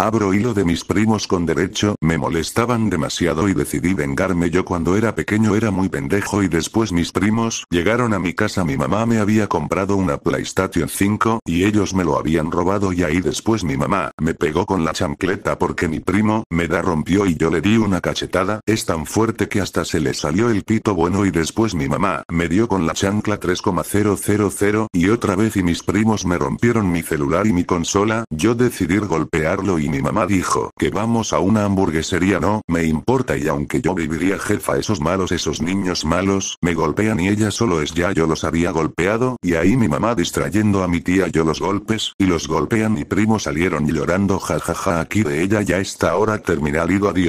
Abro hilo de mis primos con derecho, me molestaban demasiado y decidí vengarme yo cuando era pequeño era muy pendejo y después mis primos llegaron a mi casa mi mamá me había comprado una PlayStation 5 y ellos me lo habían robado y ahí después mi mamá me pegó con la chancleta porque mi primo me da rompió y yo le di una cachetada, es tan fuerte que hasta se le salió el pito bueno y después mi mamá me dio con la chancla 3,000 y otra vez y mis primos me rompieron mi celular y mi consola, yo decidí golpearlo y mi mamá dijo que vamos a una hamburguesería no me importa y aunque yo viviría jefa esos malos esos niños malos me golpean y ella solo es ya yo los había golpeado y ahí mi mamá distrayendo a mi tía yo los golpes y los golpean y primo salieron llorando jajaja ja, ja, aquí de ella ya está hora terminal ido adiós.